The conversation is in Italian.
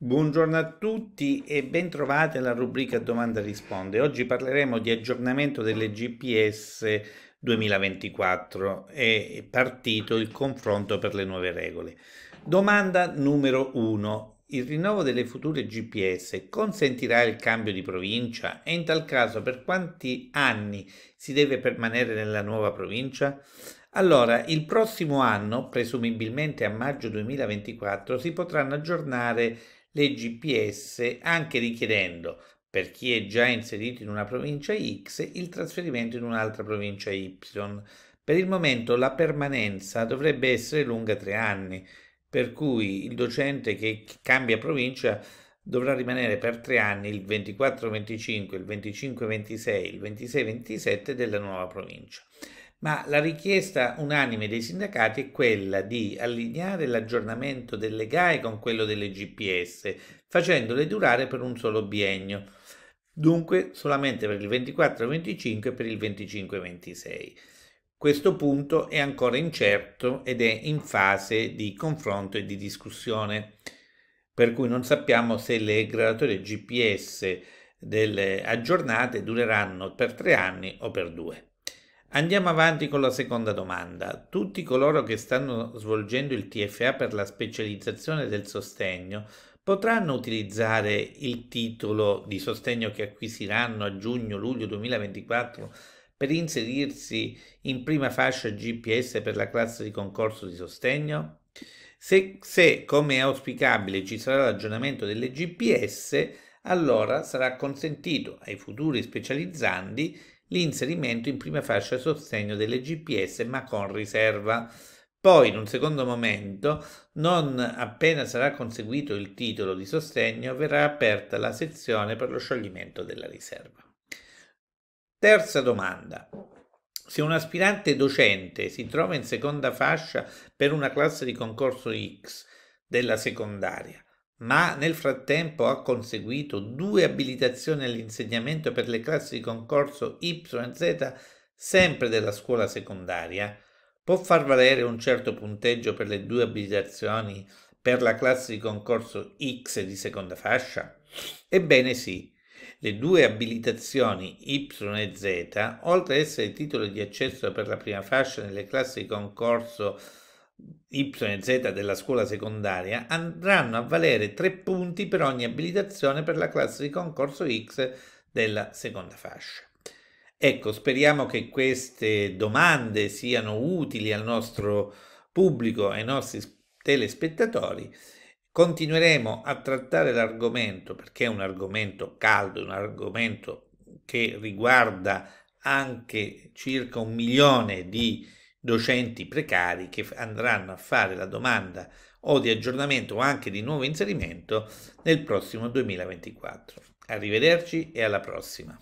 Buongiorno a tutti e bentrovati alla rubrica Domanda Risponde. Oggi parleremo di aggiornamento delle GPS 2024. È partito il confronto per le nuove regole. Domanda numero 1. Il rinnovo delle future GPS consentirà il cambio di provincia e in tal caso per quanti anni si deve permanere nella nuova provincia? Allora, il prossimo anno, presumibilmente a maggio 2024, si potranno aggiornare le GPS anche richiedendo per chi è già inserito in una provincia X il trasferimento in un'altra provincia Y. Per il momento la permanenza dovrebbe essere lunga tre anni, per cui il docente che cambia provincia dovrà rimanere per tre anni il 24-25, il 25-26, il 26-27 della nuova provincia ma la richiesta unanime dei sindacati è quella di allineare l'aggiornamento delle GAE con quello delle GPS, facendole durare per un solo biennio, dunque solamente per il 24-25 e per il 25-26. Questo punto è ancora incerto ed è in fase di confronto e di discussione, per cui non sappiamo se le graduatorie GPS delle aggiornate dureranno per tre anni o per due. Andiamo avanti con la seconda domanda. Tutti coloro che stanno svolgendo il TFA per la specializzazione del sostegno potranno utilizzare il titolo di sostegno che acquisiranno a giugno-luglio 2024 per inserirsi in prima fascia GPS per la classe di concorso di sostegno? Se, se come è auspicabile, ci sarà l'aggiornamento delle GPS, allora sarà consentito ai futuri specializzandi l'inserimento in prima fascia a sostegno delle GPS ma con riserva. Poi, in un secondo momento, non appena sarà conseguito il titolo di sostegno, verrà aperta la sezione per lo scioglimento della riserva. Terza domanda. Se un aspirante docente si trova in seconda fascia per una classe di concorso X della secondaria ma nel frattempo ha conseguito due abilitazioni all'insegnamento per le classi di concorso Y e Z sempre della scuola secondaria, può far valere un certo punteggio per le due abilitazioni per la classe di concorso X di seconda fascia? Ebbene sì, le due abilitazioni Y e Z, oltre ad essere titoli di accesso per la prima fascia nelle classi di concorso Y e Z della scuola secondaria andranno a valere 3 punti per ogni abilitazione per la classe di concorso X della seconda fascia. Ecco, speriamo che queste domande siano utili al nostro pubblico, ai nostri telespettatori. Continueremo a trattare l'argomento perché è un argomento caldo, un argomento che riguarda anche circa un milione di docenti precari che andranno a fare la domanda o di aggiornamento o anche di nuovo inserimento nel prossimo 2024. Arrivederci e alla prossima.